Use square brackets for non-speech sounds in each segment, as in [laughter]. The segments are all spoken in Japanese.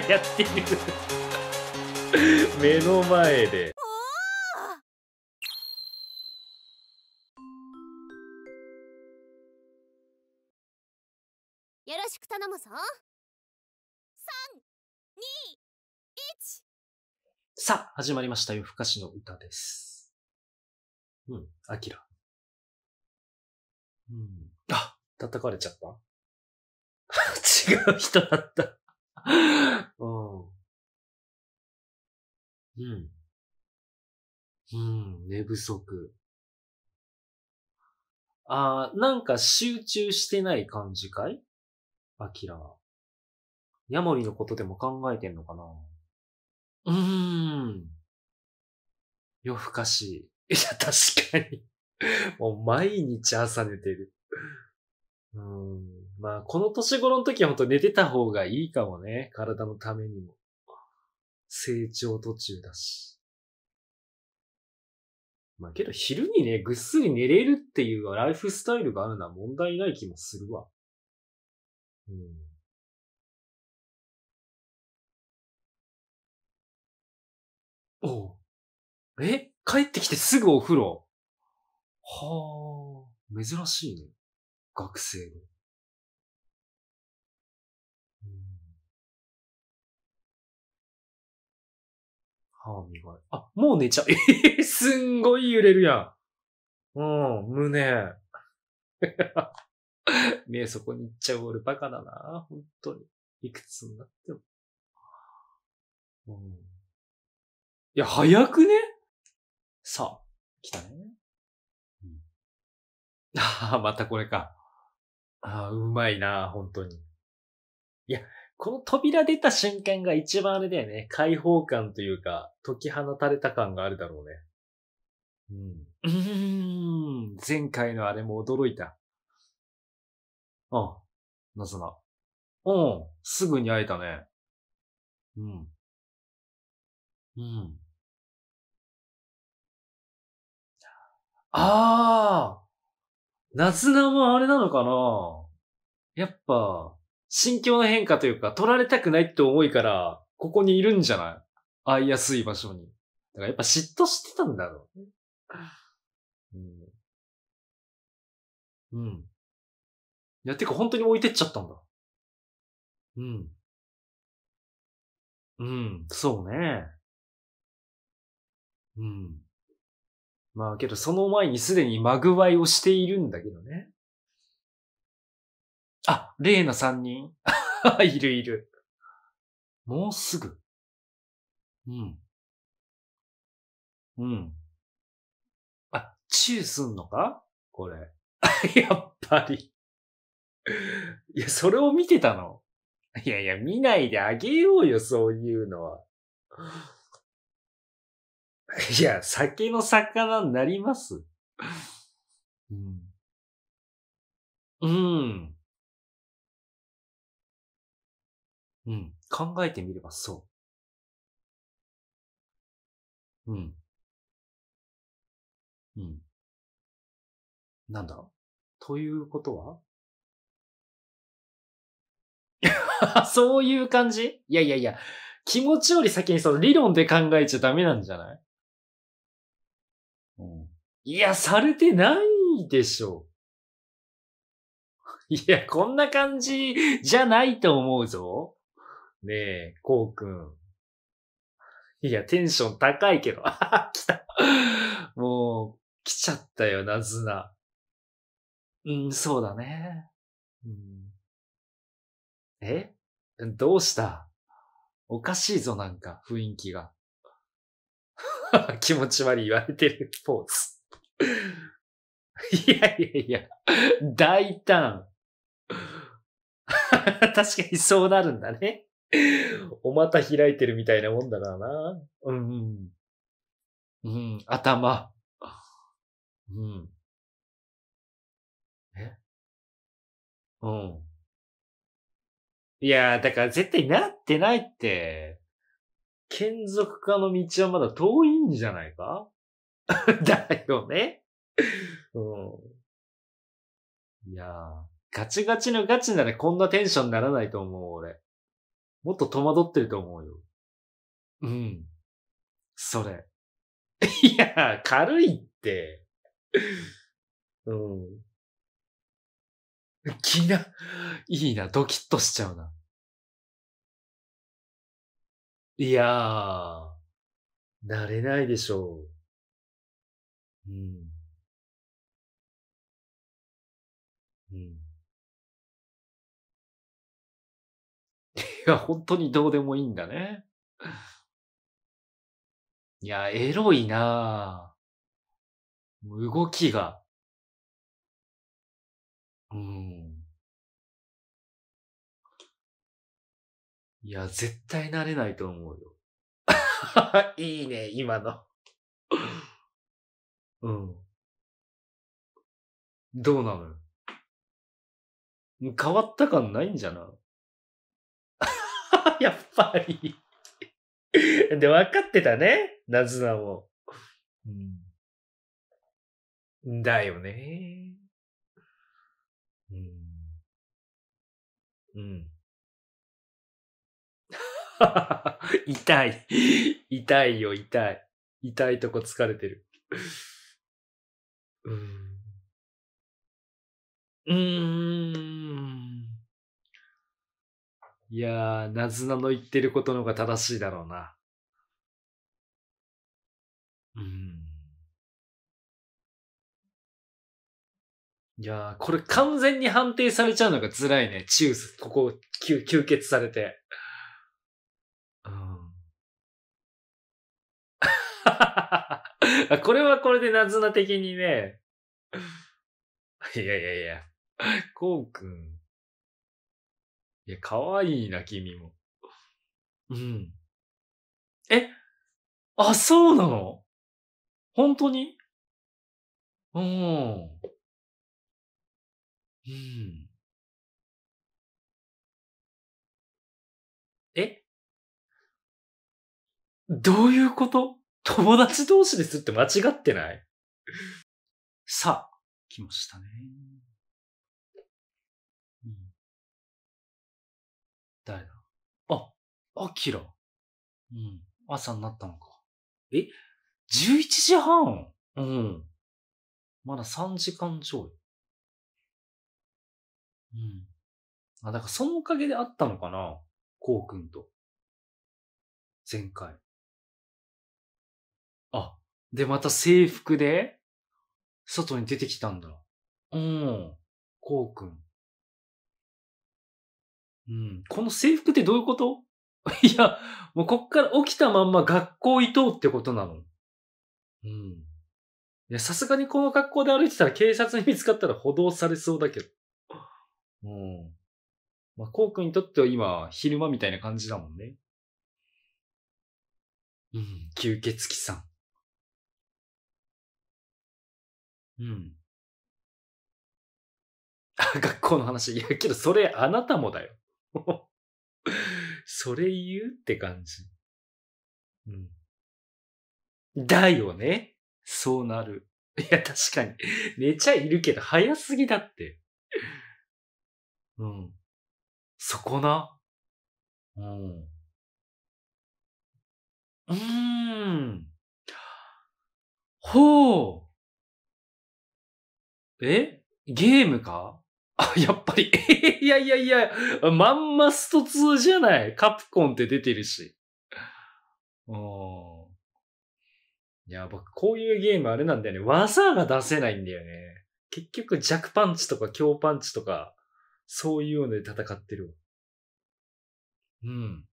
やってる目の前でよろしく頼むぞ三、二、一。さあ始まりました夜更かしの歌ですうんあきらうんあ叩かれちゃった [laughs] 違う人だったうん。うん。うん、寝不足。あー、なんか集中してない感じかいアキラは。ヤモリのことでも考えてんのかなうーん。夜更かし。いや、確かに。もう毎日朝寝てる。うん。まあ、この年頃の時は本当寝てた方がいいかもね。体のためにも。成長途中だし。まあけど昼にね、ぐっすり寝れるっていうライフスタイルがあるのは問題ない気もするわ。うん。おえ帰ってきてすぐお風呂はあ、珍しいね。学生の。うん、歯磨い。あ、もう寝ちゃう。すんごい揺れるやん。うん、胸。目 [laughs] そこに行っちゃう俺バカだな。本当に。いくつになっても。うん、いや、早くねさあ、来たね。うん、ああ、またこれか。ああ、うまいな、本当に。いや、この扉出た瞬間が一番あれだよね。開放感というか、解き放たれた感があるだろうね。うん。うーん。前回のあれも驚いた。あ、ん。なぜな。うん。すぐに会えたね。うん。うん。ああ夏菜もあれなのかなやっぱ、心境の変化というか、取られたくないって思いから、ここにいるんじゃない会いやすい場所に。だからやっぱ嫉妬してたんだろうね。うん。うん。いや、てか本当に置いてっちゃったんだ。うん。うん、そうね。うん。まあけどその前にすでにまぐわいをしているんだけどね。あ、例の三人 [laughs] いるいる。もうすぐ。うん。うん。あ、チューすんのかこれ。[laughs] やっぱり [laughs] いや、それを見てたのいやいや、見ないであげようよ、そういうのは。[laughs] いや、酒の魚になります。うん。うん。うん。考えてみればそう。うん。うん。なんだということは [laughs] そういう感じいやいやいや、気持ちより先にその理論で考えちゃダメなんじゃないいや、されてないでしょ。[laughs] いや、こんな感じじゃないと思うぞ。ねえ、こうくん。いや、テンション高いけど。[laughs] 来た。もう、来ちゃったよ、なずな。うん、そうだね。うん、えどうしたおかしいぞ、なんか、雰囲気が。[laughs] 気持ち悪い言われてるポーズ。[laughs] いやいやいや、大胆。[laughs] 確かにそうなるんだね。お股開いてるみたいなもんだからな。うん。うん、頭。うん。えうん。いやだから絶対なってないって。眷属化の道はまだ遠いんじゃないか [laughs] だよね。うん。いやー、ガチガチのガチならこんなテンションにならないと思う、俺。もっと戸惑ってると思うよ。うん。それ。[laughs] いや、軽いって。うん。きな、いいな、ドキッとしちゃうな。いやー、なれないでしょう。うん。うん。いや、本当にどうでもいいんだね。いや、エロいなぁ。動きが。うん。いや、絶対なれないと思うよ。[laughs] いいね、今の。うん。どうなのよ。変わった感ないんじゃな [laughs] やっぱり [laughs] で、分かってたね。なずなも。うん。だよね。うん。うん。[laughs] 痛い。痛いよ、痛い。痛いとこ疲れてる。うん。うーん。いやー、なずなの言ってることの方が正しいだろうな。うん。いやー、これ完全に判定されちゃうのが辛いね。チュース、ここ、吸血されて。[laughs] これはこれでナズナ的にね。いやいやいや。こうくん。いや、かわいいな、君も。うん。えあ、そうなの本当にうん。うん。えどういうこと友達同士ですって間違ってないさあ、来ましたね。誰だあ、アキラ。うん。朝になったのか。え ?11 時半うん。まだ3時間ちょい。うん。あ、だからそのおかげであったのかなこうくんと。前回。で、また制服で、外に出てきたんだ。うん。こうくん。うん。この制服ってどういうこと [laughs] いや、もうこっから起きたまんま学校行こうってことなの。うん。いや、さすがにこの格好で歩いてたら警察に見つかったら補導されそうだけど。うん。まあ、こうくんにとっては今、昼間みたいな感じだもんね。うん、吸血鬼さん。うん。[laughs] 学校の話。いや、けどそれあなたもだよ。[laughs] それ言うって感じ。うん。だよね。そうなる。いや、確かに。寝ちゃいるけど、早すぎだって。うん。そこな。うん。うーん。ほう。えゲームかあ、やっぱり、え [laughs] いやいやいや、まんまスト2じゃない。カプコンって出てるし。うん。いや、僕、こういうゲームあれなんだよね。技が出せないんだよね。結局、弱パンチとか強パンチとか、そういうので戦ってるうん。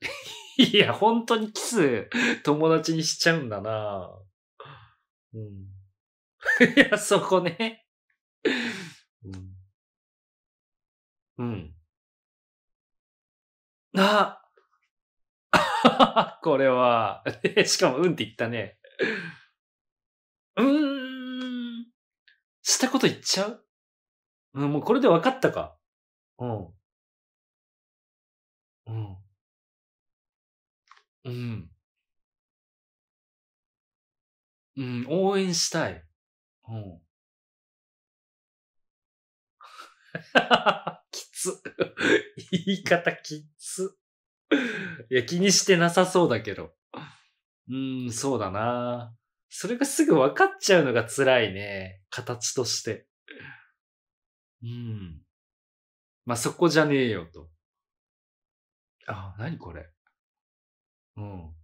[laughs] いや、本当にキス、友達にしちゃうんだなうん。いや、そこね。うん。あ [laughs] これは、しかも、うんって言ったね。うーん。したこと言っちゃううん、もうこれで分かったか。うん。うん。うん。うん、応援したい。うん。[laughs] きつ。[laughs] 言い方きつ。いや、気にしてなさそうだけど。うん、そうだな。それがすぐ分かっちゃうのが辛いね。形として。うん。まあ、そこじゃねえよと。あ、なにこれ。うん。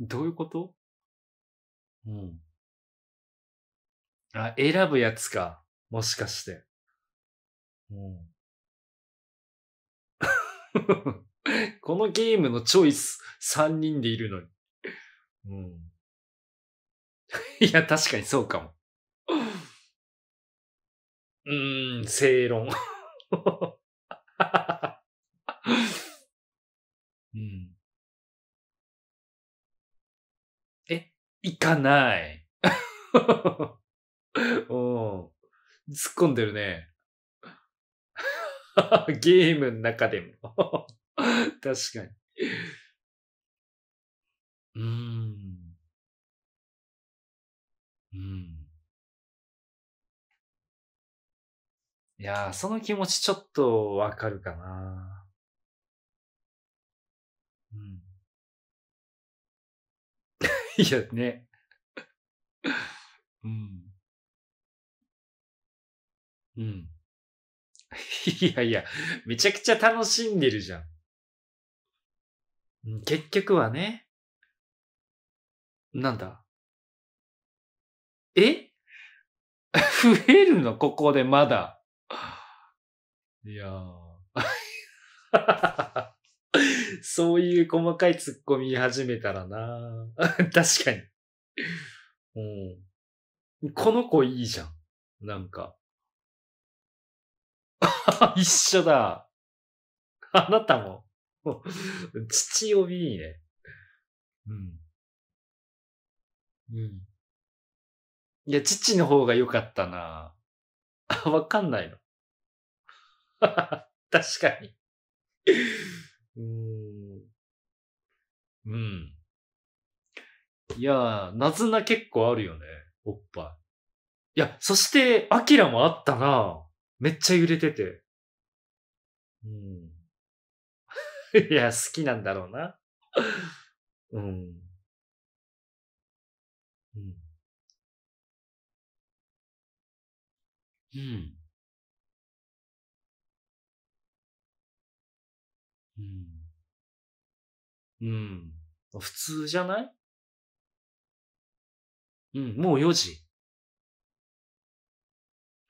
どういうことうん。あ、選ぶやつか。もしかして。うん、[laughs] このゲームのチョイス、3人でいるのに。うん、いや、確かにそうかも。うん、正論。[laughs] うん、え、行かない。[laughs] [laughs] うん。突っ込んでるね。[laughs] ゲームの中でも [laughs] 確かに。うーん。うん。いやー、その気持ちちょっとわかるかな。うん。いやね。うん。うん。[laughs] いやいや、めちゃくちゃ楽しんでるじゃん。結局はね。なんだ。え [laughs] 増えるのここでまだ。いやー。[laughs] そういう細かい突っ込み始めたらな確かに。うん。この子いいじゃん。なんか。[laughs] 一緒だ。あなたも。[laughs] 父帯いいね。うん。うん。いや、父の方が良かったな。[laughs] わかんないの。確かに。うん。うん。いや謎な結構あるよね、おっぱい。いや、そして、アキラもあったな。めっちゃ揺れてて。うん。[laughs] いや、好きなんだろうな。うん。うん。うん。うん。うん。普通じゃないうん、もう4時。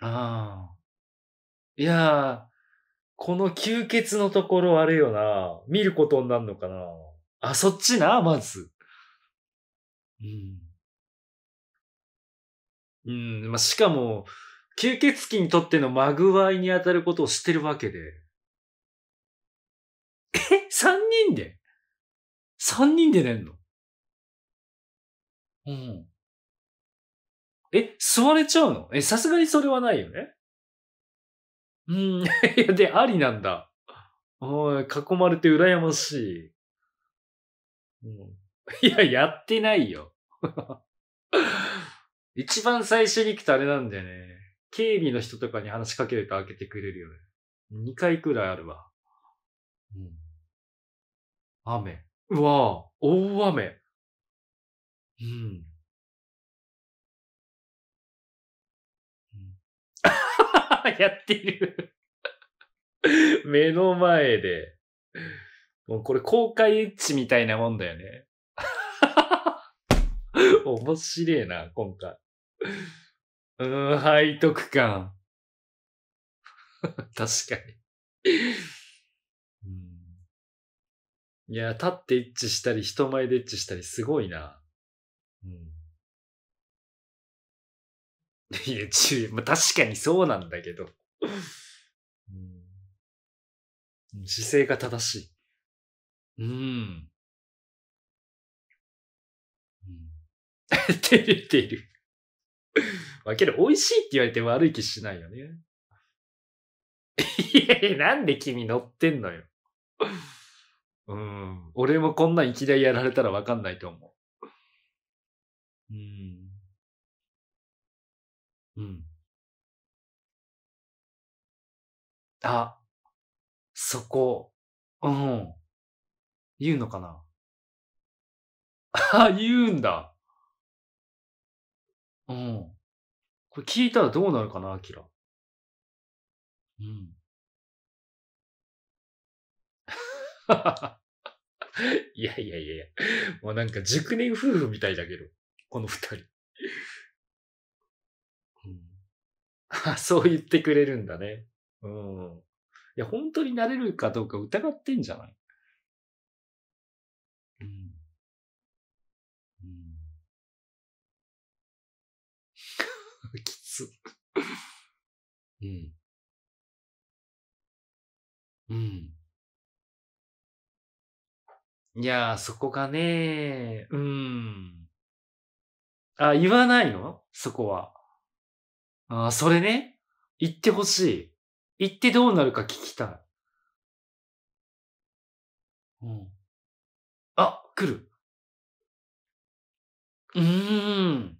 ああ。いやー、この吸血のところあれよな。見ることになるのかな。あ、そっちな、まず。うん。うん、まあ、しかも、吸血鬼にとってのマグワイに当たることを知ってるわけで。え三人で三人で寝んのうん。え、座れちゃうのえ、さすがにそれはないよねうん、[laughs] で、ありなんだ。おい、囲まれて羨ましい。うん、[laughs] いや、やってないよ。[laughs] 一番最初に行くとあれなんだよね。警備の人とかに話しかけると開けてくれるよね。2回くらいあるわ。うん、雨。うわぁ、大雨。うん。[laughs] やってる [laughs] 目の前で。もうこれ公開エッチみたいなもんだよね。[laughs] 面白えな、今回。うーん、背徳感。確かにうん。いや、立ってエッチしたり、人前でエッチしたり、すごいな。うん。いや、注 [laughs] まあ、確かにそうなんだけど。うん、姿勢が正しい。うん。うん、照れてる。わあ、けど、美味しいって言われて悪い気しないよね。いやいや、なんで君乗ってんのよ。うん。俺もこんなんいきなりやられたらわかんないと思う。うん。うん。あ、そこ、うん。言うのかなあ、[laughs] 言うんだ。うん。これ聞いたらどうなるかな、アキラ。うん。[laughs] いやいやいやいや。もうなんか熟年夫婦みたいだけど、この二人。[laughs] そう言ってくれるんだね。うん。いや、本当になれるかどうか疑ってんじゃないうん。うん。[laughs] きつ。[laughs] うん。うん。いやー、そこがねー、うん。あ、言わないのそこは。ああ、それね。言ってほしい。言ってどうなるか聞きたい。うん。あ、来る。うーん。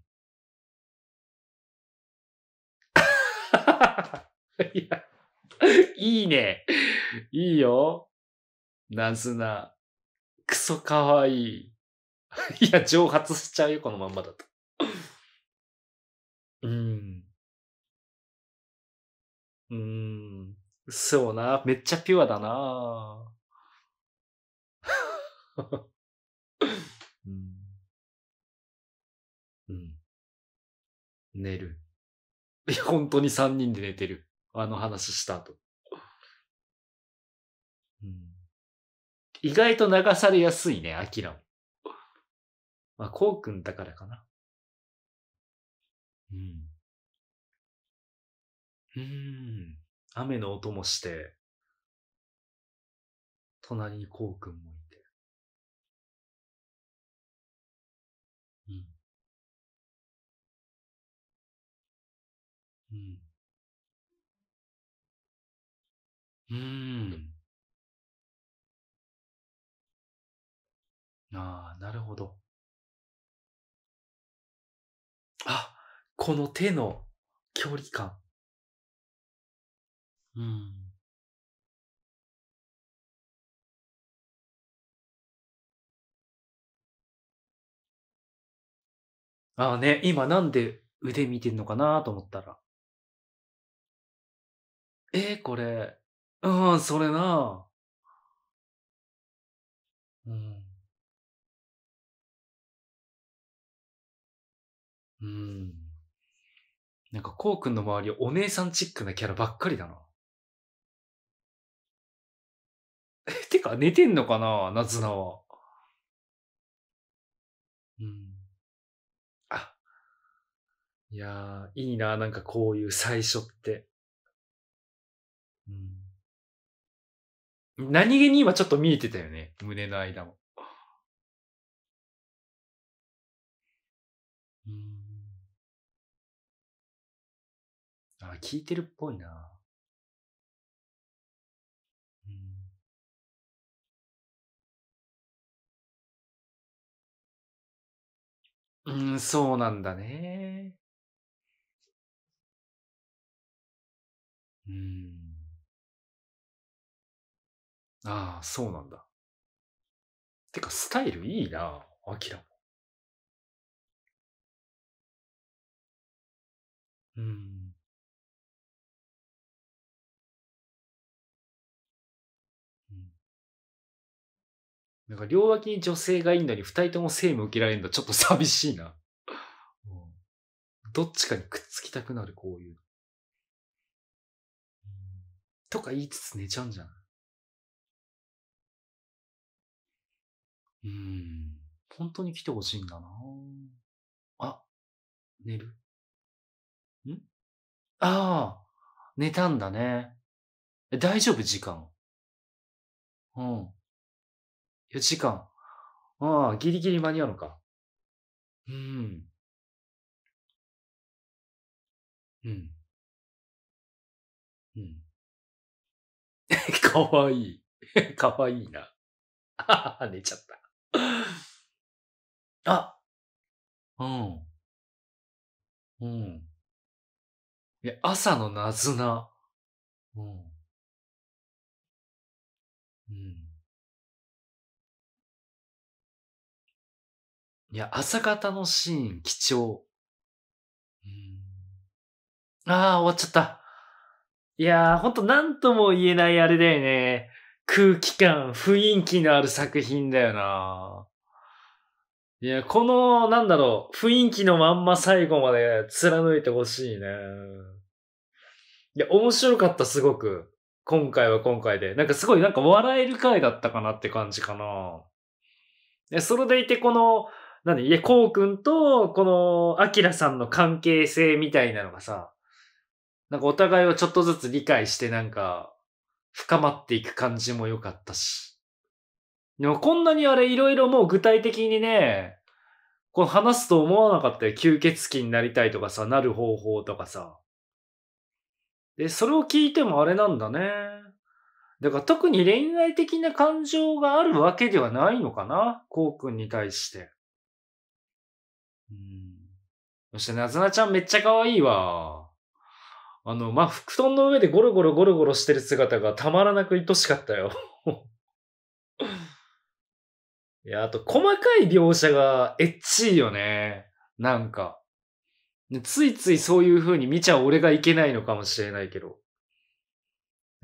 [laughs] いや、いいね。いいよ。なずな。クソかわいい。いや、蒸発しちゃうよ、このまんまだと。うん。うん。そうな。めっちゃピュアだな。[laughs] うん。うん。寝る。いや、本当に三人で寝てる。あの話した後。うん、意外と流されやすいね、アキラも。まあ、こうくんだからかな。うん。うん。雨の音もして、隣にこうくんもいて。うん。うん。うん。ああ、なるほど。あ、この手の距離感。うん。ああね、今なんで腕見てんのかなと思ったら。え、これ。うん、それな。うん。うん。なんか、こうくんの周り、お姉さんチックなキャラばっかりだな。てか、寝てんのかな夏菜は。うん。あ。いやー、いいな、なんかこういう最初って。うん。何気に今ちょっと見えてたよね。胸の間も。うん。あ、聞いてるっぽいな。うん、そうなんだね。うん。ああ、そうなんだ。てか、スタイルいいな、アキラも。うん。なんか両脇に女性がいんのに二人とも性受けられるのちょっと寂しいな。うん、どっちかにくっつきたくなる、こういう。とか言いつつ寝ちゃうんじゃないうん。本当に来てほしいんだなあ、寝るんああ、寝たんだね。大丈夫、時間。うん。4時間。ああ、ギリギリ間に合うのか。うん。うん。うん。[laughs] かわいい。[laughs] かわいいな。[laughs] 寝ちゃった。あうん。うん。いや、朝のなずな。うん。うん。いや、朝方のシーン、貴重。ああ、終わっちゃった。いやー、ほんと何とも言えないあれだよね。空気感、雰囲気のある作品だよな。いや、この、なんだろう、雰囲気のまんま最後まで貫いてほしいね。いや、面白かった、すごく。今回は今回で。なんかすごい、なんか笑える回だったかなって感じかな。それでいて、この、なんで、いや、こうくんと、この、アキラさんの関係性みたいなのがさ、なんかお互いをちょっとずつ理解して、なんか、深まっていく感じも良かったし。でもこんなにあれ、いろいろもう具体的にね、こう話すと思わなかったよ。吸血鬼になりたいとかさ、なる方法とかさ。で、それを聞いてもあれなんだね。だから特に恋愛的な感情があるわけではないのかな。こうくんに対して。うん。そして、なずなちゃんめっちゃ可愛いわ。あの、まあ、布団の上でゴロゴロゴロゴロしてる姿がたまらなく愛しかったよ [laughs] いや、あと、細かい描写がエッチいよね。なんか。ついついそういう風に見ちゃ俺がいけないのかもしれないけど。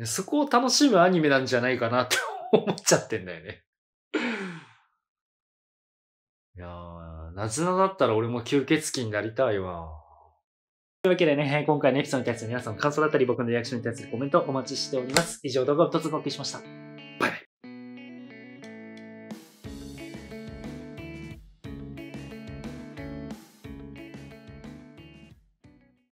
そこを楽しむアニメなんじゃないかなって思っちゃってんだよねいやー、なずなだったら俺も吸血鬼になりたいわ。というわけでね、今回のエピソードに対する皆さんの感想だったり、僕のリアクションに対するコメントお待ちしております。以上動画を一つお送りしました。